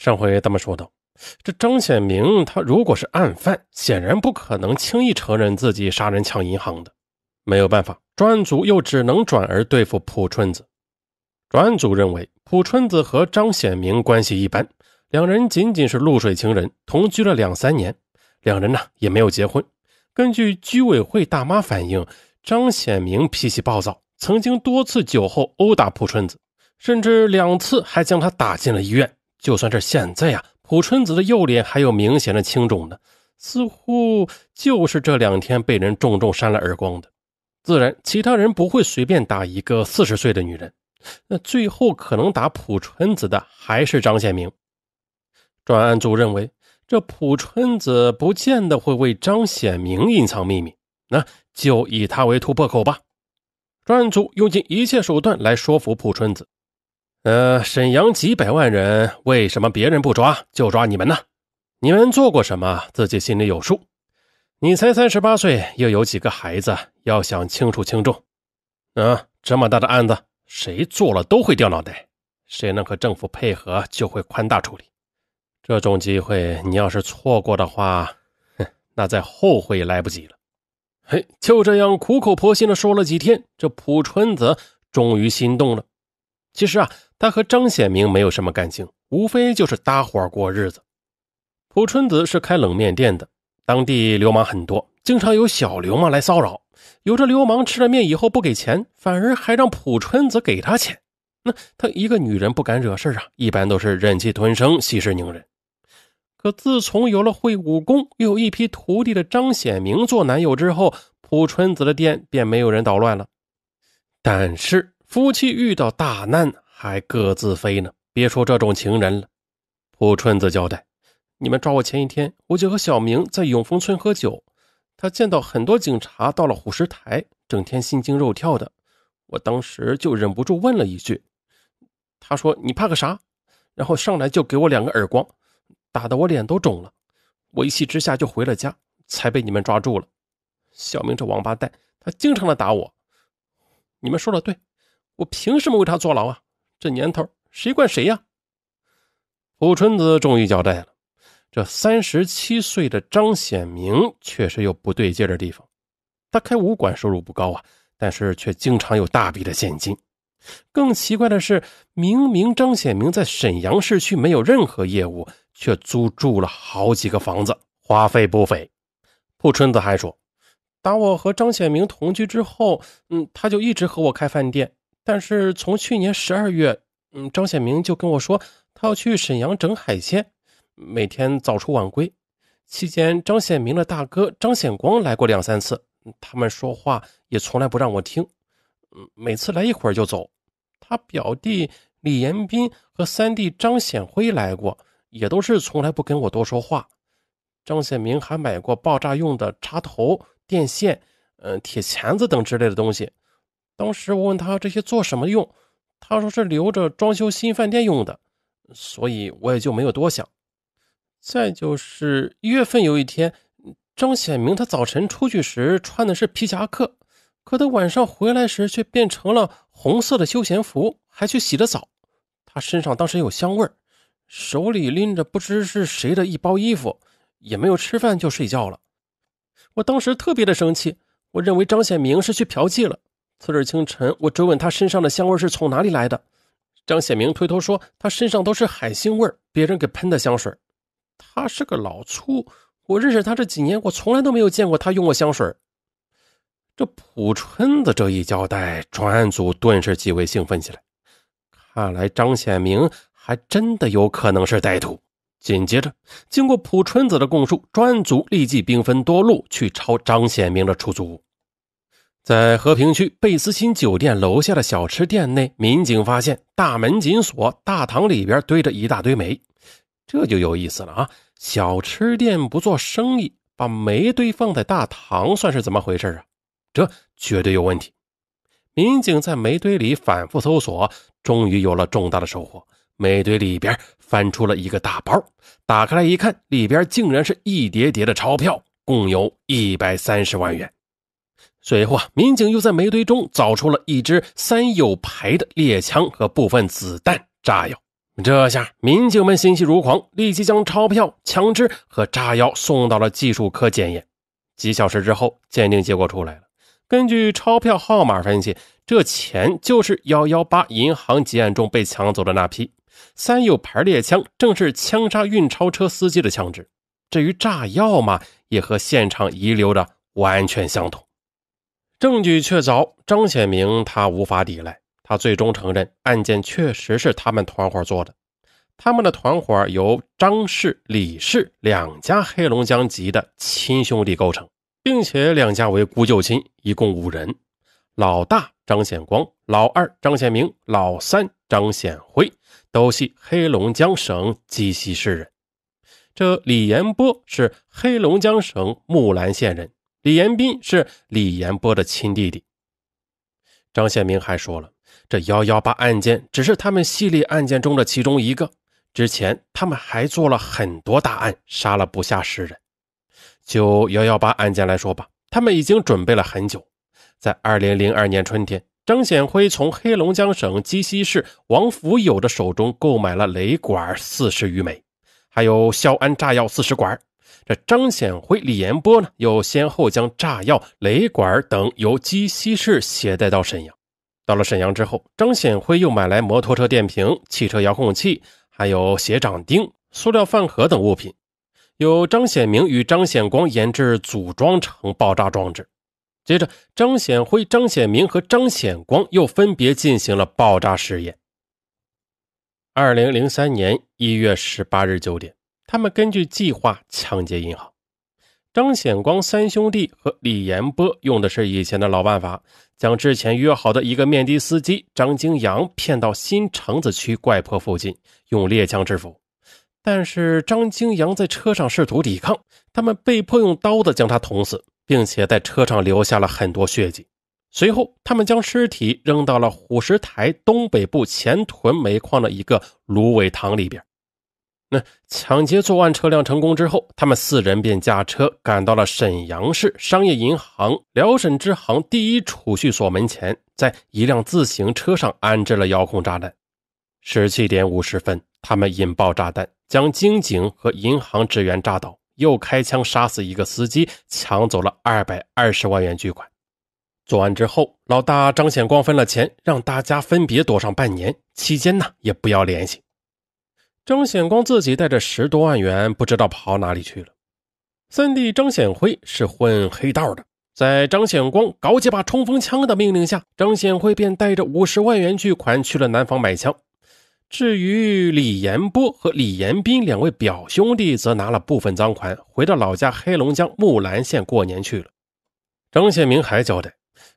上回咱们说到，这张显明他如果是案犯，显然不可能轻易承认自己杀人抢银行的。没有办法，专案组又只能转而对付朴春子。专案组认为，朴春子和张显明关系一般，两人仅仅是露水情人，同居了两三年，两人呢也没有结婚。根据居委会大妈反映，张显明脾气暴躁，曾经多次酒后殴打朴春子，甚至两次还将他打进了医院。就算是现在呀，朴春子的右脸还有明显的青肿呢，似乎就是这两天被人重重扇了耳光的。自然，其他人不会随便打一个四十岁的女人。那最后可能打朴春子的还是张显明。专案组认为，这朴春子不见得会为张显明隐藏秘密，那就以他为突破口吧。专案组用尽一切手段来说服朴春子。呃，沈阳几百万人，为什么别人不抓就抓你们呢？你们做过什么，自己心里有数。你才三十八岁，又有几个孩子，要想清楚轻重。啊，这么大的案子，谁做了都会掉脑袋。谁能和政府配合，就会宽大处理。这种机会，你要是错过的话，哼，那再后悔也来不及了。嘿，就这样苦口婆心的说了几天，这朴春泽终于心动了。其实啊，他和张显明没有什么感情，无非就是搭伙过日子。朴春子是开冷面店的，当地流氓很多，经常有小流氓来骚扰。有这流氓吃了面以后不给钱，反而还让朴春子给他钱。那他一个女人不敢惹事啊，一般都是忍气吞声，息事宁人。可自从有了会武功又有一批徒弟的张显明做男友之后，朴春子的店便没有人捣乱了。但是。夫妻遇到大难还各自飞呢，别说这种情人了。朴春子交代，你们抓我前一天，我就和小明在永丰村喝酒，他见到很多警察到了虎石台，整天心惊肉跳的。我当时就忍不住问了一句，他说你怕个啥？然后上来就给我两个耳光，打得我脸都肿了。我一气之下就回了家，才被你们抓住了。小明这王八蛋，他经常的打我。你们说的对。我凭什么为他坐牢啊？这年头谁管谁呀？朴春子终于交代了，这三十七岁的张显明确实有不对劲的地方。他开武馆收入不高啊，但是却经常有大笔的现金。更奇怪的是，明明张显明在沈阳市区没有任何业务，却租住了好几个房子，花费不菲。朴春子还说，打我和张显明同居之后，嗯，他就一直和我开饭店。但是从去年十二月，嗯，张显明就跟我说，他要去沈阳整海鲜，每天早出晚归。期间，张显明的大哥张显光来过两三次，他们说话也从来不让我听，嗯，每次来一会儿就走。他表弟李延斌和三弟张显辉来过，也都是从来不跟我多说话。张显明还买过爆炸用的插头、电线，嗯，铁钳子等之类的东西。当时我问他这些做什么用，他说是留着装修新饭店用的，所以我也就没有多想。再就是一月份有一天，张显明他早晨出去时穿的是皮夹克，可他晚上回来时却变成了红色的休闲服，还去洗了澡。他身上当时有香味儿，手里拎着不知是谁的一包衣服，也没有吃饭就睡觉了。我当时特别的生气，我认为张显明是去嫖妓了。次日清晨，我追问他身上的香味是从哪里来的。张显明推脱说他身上都是海腥味别人给喷的香水。他是个老粗，我认识他这几年，我从来都没有见过他用过香水。这朴春子这一交代，专案组顿时极为兴奋起来。看来张显明还真的有可能是歹徒。紧接着，经过朴春子的供述，专案组立即兵分多路去抄张显明的出租屋。在和平区贝斯新酒店楼下的小吃店内，民警发现大门紧锁，大堂里边堆着一大堆煤，这就有意思了啊！小吃店不做生意，把煤堆放在大堂，算是怎么回事啊？这绝对有问题。民警在煤堆里反复搜索，终于有了重大的收获：煤堆里边翻出了一个大包，打开来一看，里边竟然是一叠叠的钞票，共有一百三十万元。随后，啊，民警又在煤堆中找出了一支三友牌的猎枪和部分子弹、炸药。这下，民警们欣喜如狂，立即将钞票、枪支和炸药送到了技术科检验。几小时之后，鉴定结果出来了。根据钞票号码分析，这钱就是幺幺八银行劫案中被抢走的那批。三友牌猎枪正是枪杀运钞车司机的枪支。至于炸药嘛，也和现场遗留的完全相同。证据确凿，张显明他无法抵赖，他最终承认案件确实是他们团伙做的。他们的团伙由张氏、李氏两家黑龙江籍的亲兄弟构成，并且两家为姑舅亲，一共五人：老大张显光，老二张显明，老三张显辉，都系黑龙江省鸡西市人；这李延波是黑龙江省木兰县人。李延斌是李延波的亲弟弟。张显明还说了，这幺幺八案件只是他们系列案件中的其中一个。之前他们还做了很多大案，杀了不下十人。就幺幺八案件来说吧，他们已经准备了很久。在二零零二年春天，张显辉从黑龙江省鸡西市王福友的手中购买了雷管四十余枚，还有硝铵炸药四十管。这张显辉、李延波呢，又先后将炸药、雷管等由鸡西市携带到沈阳。到了沈阳之后，张显辉又买来摩托车电瓶、汽车遥控器，还有鞋掌钉、塑料饭盒等物品，由张显明与张显光研制组装成爆炸装置。接着，张显辉、张显明和张显光又分别进行了爆炸试验。二零零三年一月十八日九点。他们根据计划抢劫银行。张显光三兄弟和李延波用的是以前的老办法，将之前约好的一个面的司机张京阳骗到新城子区怪坡附近，用猎枪制服。但是张京阳在车上试图抵抗，他们被迫用刀子将他捅死，并且在车上留下了很多血迹。随后，他们将尸体扔到了虎石台东北部前屯煤矿的一个芦苇塘里边。那抢劫作案车辆成功之后，他们四人便驾车赶到了沈阳市商业银行辽沈支行第一储蓄所门前，在一辆自行车上安置了遥控炸弹。十七点五十分，他们引爆炸弹，将经警和银行职员炸倒，又开枪杀死一个司机，抢走了二百二十万元巨款。作案之后，老大张显光分了钱，让大家分别躲上半年，期间呢也不要联系。张显光自己带着十多万元，不知道跑哪里去了。三弟张显辉是混黑道的，在张显光搞几把冲锋枪的命令下，张显辉便带着五十万元巨款去了南方买枪。至于李延波和李延斌两位表兄弟，则拿了部分赃款，回到老家黑龙江木兰县过年去了。张显明还交代，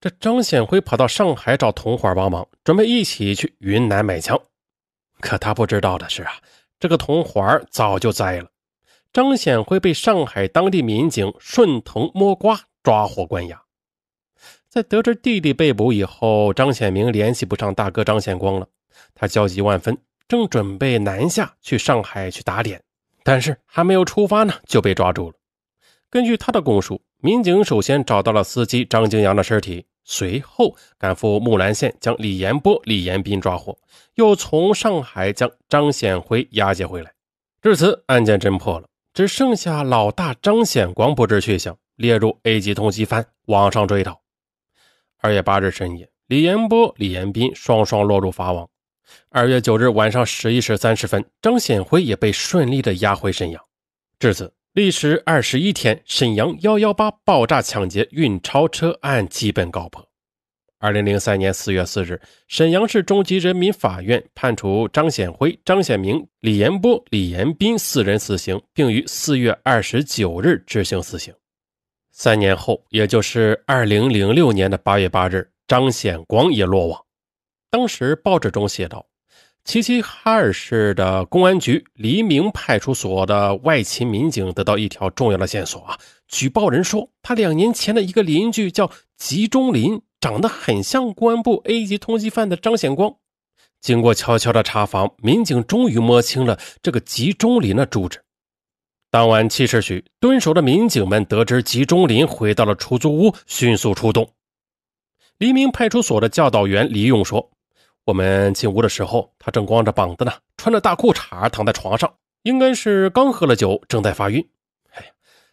这张显辉跑到上海找同伙帮忙，准备一起去云南买枪。可他不知道的是啊，这个同伙早就栽了。张显辉被上海当地民警顺藤摸瓜抓获关押。在得知弟弟被捕以后，张显明联系不上大哥张显光了，他焦急万分，正准备南下去上海去打点，但是还没有出发呢，就被抓住了。根据他的供述，民警首先找到了司机张金阳的尸体。随后赶赴木兰县，将李延波、李延斌抓获，又从上海将张显辉押解回来。至此，案件侦破了，只剩下老大张显光不知去向，列入 A 级通缉犯，网上追逃。二月八日深夜，李延波、李延斌双双落入法网。二月九日晚上十一时三十分，张显辉也被顺利的押回沈阳。至此。历时二十一天，沈阳幺幺八爆炸抢劫运钞车案基本告破。二零零三年四月四日，沈阳市中级人民法院判处张显辉、张显明、李延波、李延斌四人死刑，并于四月二十九日执行死刑。三年后，也就是二零零六年的八月八日，张显光也落网。当时报纸中写道。齐齐哈尔市的公安局黎明派出所的外勤民警得到一条重要的线索啊！举报人说，他两年前的一个邻居叫吉中林，长得很像公安部 A 级通缉犯的张显光。经过悄悄的查房，民警终于摸清了这个吉中林的住址。当晚七时许，蹲守的民警们得知吉中林回到了出租屋，迅速出动。黎明派出所的教导员李勇说。我们进屋的时候，他正光着膀子呢，穿着大裤衩躺在床上，应该是刚喝了酒，正在发晕。哎呀，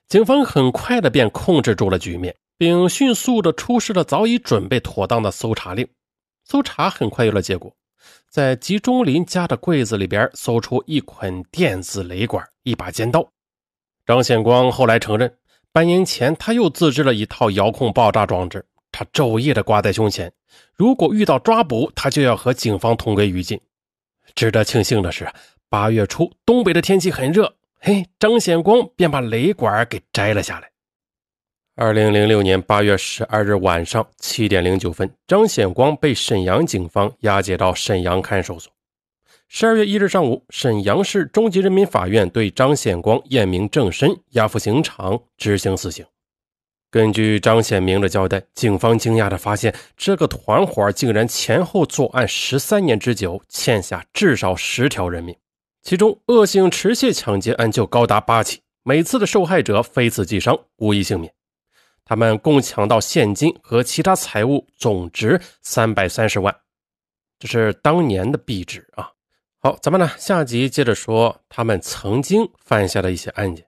警方很快的便控制住了局面，并迅速的出示了早已准备妥当的搜查令。搜查很快有了结果，在吉中林家的柜子里边搜出一捆电子雷管、一把尖刀。张显光后来承认，半年前他又自制了一套遥控爆炸装置。他昼夜的挂在胸前，如果遇到抓捕，他就要和警方同归于尽。值得庆幸的是，八月初东北的天气很热，嘿，张显光便把雷管给摘了下来。二零零六年八月十二日晚上七点零九分，张显光被沈阳警方押解到沈阳看守所。十二月一日上午，沈阳市中级人民法院对张显光验明正身，押赴刑场执行死刑。根据张显明的交代，警方惊讶地发现，这个团伙竟然前后作案十三年之久，欠下至少十条人命。其中恶性持械抢劫案就高达八起，每次的受害者非死即伤，无一幸免。他们共抢到现金和其他财物总值三百三十万，这是当年的币值啊。好，咱们呢下集接着说他们曾经犯下的一些案件。